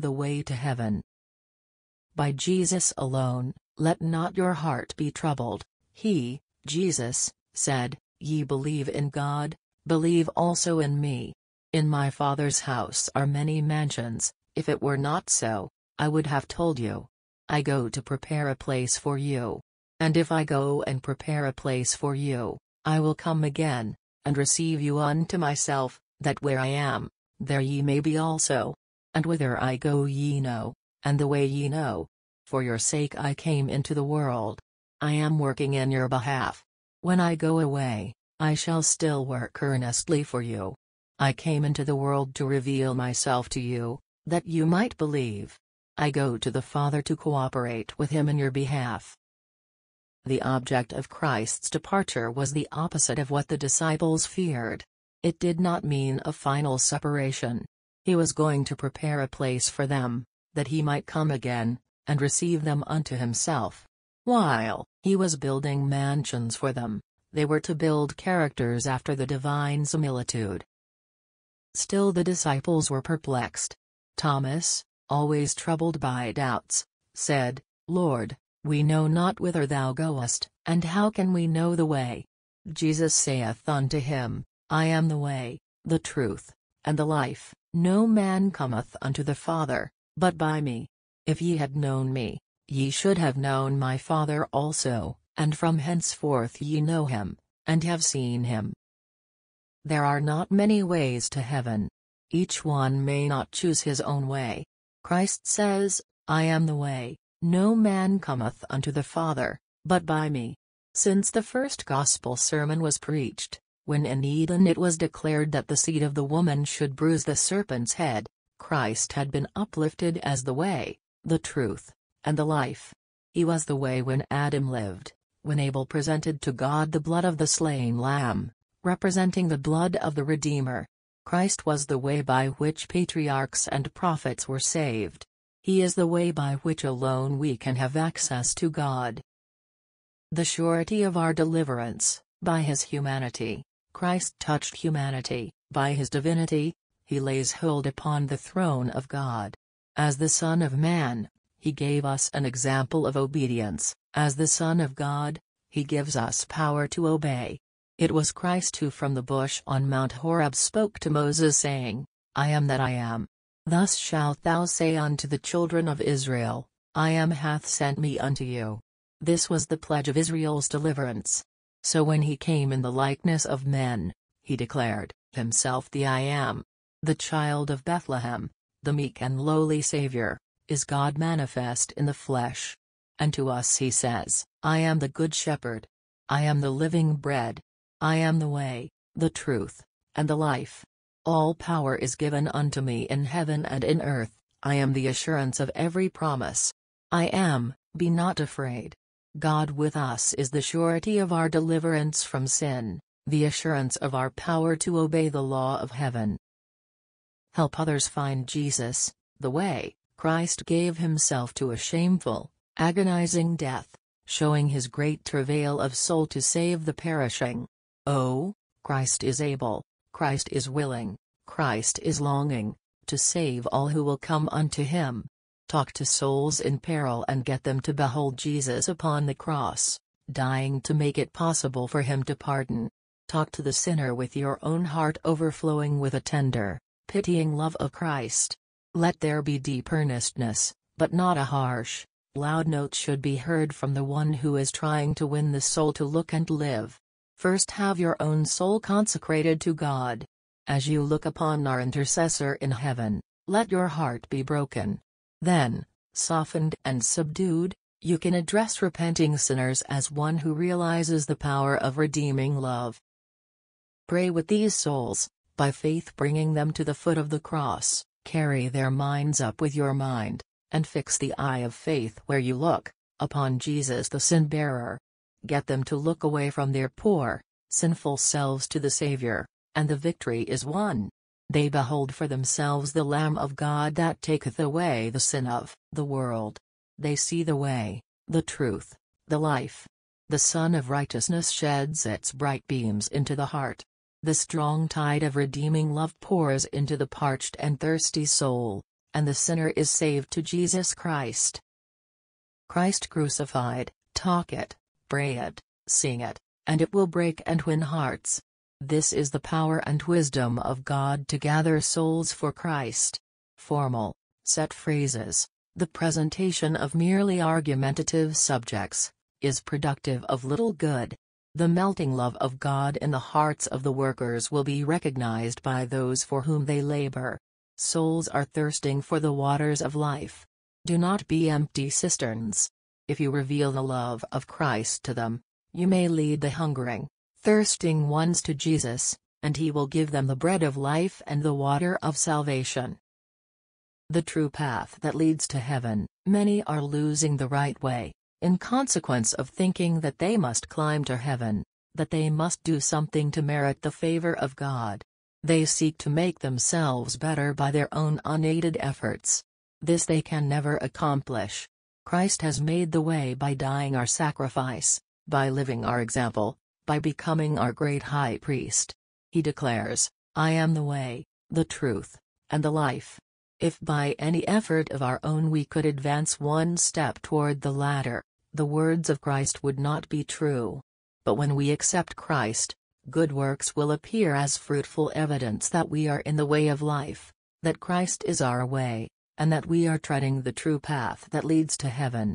The Way to Heaven. By Jesus alone, let not your heart be troubled. He, Jesus, said, Ye believe in God, believe also in me. In my Father's house are many mansions, if it were not so, I would have told you. I go to prepare a place for you. And if I go and prepare a place for you, I will come again, and receive you unto myself, that where I am, there ye may be also. And whither I go ye know, and the way ye know. For your sake I came into the world. I am working in your behalf. When I go away, I shall still work earnestly for you. I came into the world to reveal myself to you, that you might believe. I go to the Father to cooperate with him in your behalf. The object of Christ's departure was the opposite of what the disciples feared. It did not mean a final separation, he was going to prepare a place for them, that he might come again, and receive them unto himself. While he was building mansions for them, they were to build characters after the divine similitude. Still the disciples were perplexed. Thomas, always troubled by doubts, said, Lord, we know not whither thou goest, and how can we know the way? Jesus saith unto him, I am the way, the truth, and the life. No man cometh unto the Father, but by me. If ye had known me, ye should have known my Father also, and from henceforth ye know him, and have seen him. There are not many ways to heaven. Each one may not choose his own way. Christ says, I am the way, no man cometh unto the Father, but by me. Since the first gospel sermon was preached, when in Eden it was declared that the seed of the woman should bruise the serpent's head, Christ had been uplifted as the way, the truth, and the life. He was the way when Adam lived, when Abel presented to God the blood of the slain lamb, representing the blood of the Redeemer. Christ was the way by which patriarchs and prophets were saved. He is the way by which alone we can have access to God. The surety of our deliverance, by his humanity, Christ touched humanity, by his divinity, he lays hold upon the throne of God. As the Son of Man, he gave us an example of obedience, as the Son of God, he gives us power to obey. It was Christ who from the bush on Mount Horeb spoke to Moses saying, I am that I am. Thus shalt thou say unto the children of Israel, I am hath sent me unto you. This was the pledge of Israel's deliverance. So when he came in the likeness of men, he declared, himself the I am. The child of Bethlehem, the meek and lowly Savior, is God manifest in the flesh. And to us he says, I am the good shepherd. I am the living bread. I am the way, the truth, and the life. All power is given unto me in heaven and in earth, I am the assurance of every promise. I am, be not afraid. God with us is the surety of our deliverance from sin, the assurance of our power to obey the law of heaven. Help others find Jesus, the way, Christ gave himself to a shameful, agonizing death, showing his great travail of soul to save the perishing. Oh, Christ is able, Christ is willing, Christ is longing, to save all who will come unto him talk to souls in peril and get them to behold Jesus upon the cross, dying to make it possible for him to pardon. Talk to the sinner with your own heart overflowing with a tender, pitying love of Christ. Let there be deep earnestness, but not a harsh, loud note should be heard from the one who is trying to win the soul to look and live. First have your own soul consecrated to God. As you look upon our intercessor in heaven, let your heart be broken, then, softened and subdued, you can address repenting sinners as one who realizes the power of redeeming love. Pray with these souls, by faith bringing them to the foot of the cross, carry their minds up with your mind, and fix the eye of faith where you look, upon Jesus the sin-bearer. Get them to look away from their poor, sinful selves to the Savior, and the victory is won. They behold for themselves the Lamb of God that taketh away the sin of the world. They see the way, the truth, the life. The Sun of Righteousness sheds its bright beams into the heart. The strong tide of redeeming love pours into the parched and thirsty soul, and the sinner is saved to Jesus Christ. Christ crucified, talk it, pray it, sing it, and it will break and win hearts. This is the power and wisdom of God to gather souls for Christ. Formal, set phrases, the presentation of merely argumentative subjects, is productive of little good. The melting love of God in the hearts of the workers will be recognized by those for whom they labor. Souls are thirsting for the waters of life. Do not be empty cisterns. If you reveal the love of Christ to them, you may lead the hungering thirsting ones to Jesus, and he will give them the bread of life and the water of salvation. The true path that leads to heaven, many are losing the right way, in consequence of thinking that they must climb to heaven, that they must do something to merit the favor of God. They seek to make themselves better by their own unaided efforts. This they can never accomplish. Christ has made the way by dying our sacrifice, by living our example, by becoming our great high priest. He declares, I am the way, the truth, and the life. If by any effort of our own we could advance one step toward the latter, the words of Christ would not be true. But when we accept Christ, good works will appear as fruitful evidence that we are in the way of life, that Christ is our way, and that we are treading the true path that leads to heaven.